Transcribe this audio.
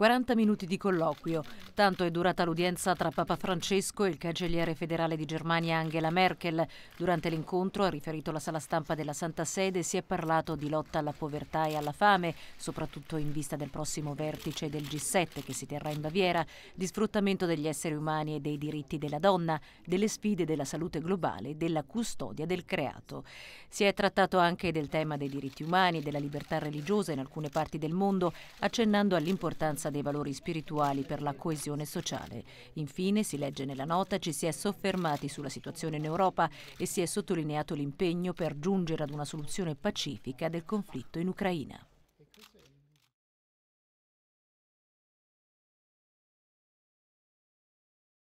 40 minuti di colloquio. Tanto è durata l'udienza tra Papa Francesco e il cancelliere federale di Germania Angela Merkel. Durante l'incontro, ha riferito la sala stampa della Santa Sede, si è parlato di lotta alla povertà e alla fame, soprattutto in vista del prossimo vertice del G7 che si terrà in Baviera, di sfruttamento degli esseri umani e dei diritti della donna, delle sfide della salute globale e della custodia del creato. Si è trattato anche del tema dei diritti umani e della libertà religiosa in alcune parti del mondo, accennando all'importanza riconoscenza dei valori spirituali per la coesione sociale. Infine, si legge nella nota, ci si è soffermati sulla situazione in Europa e si è sottolineato l'impegno per giungere ad una soluzione pacifica del conflitto in Ucraina.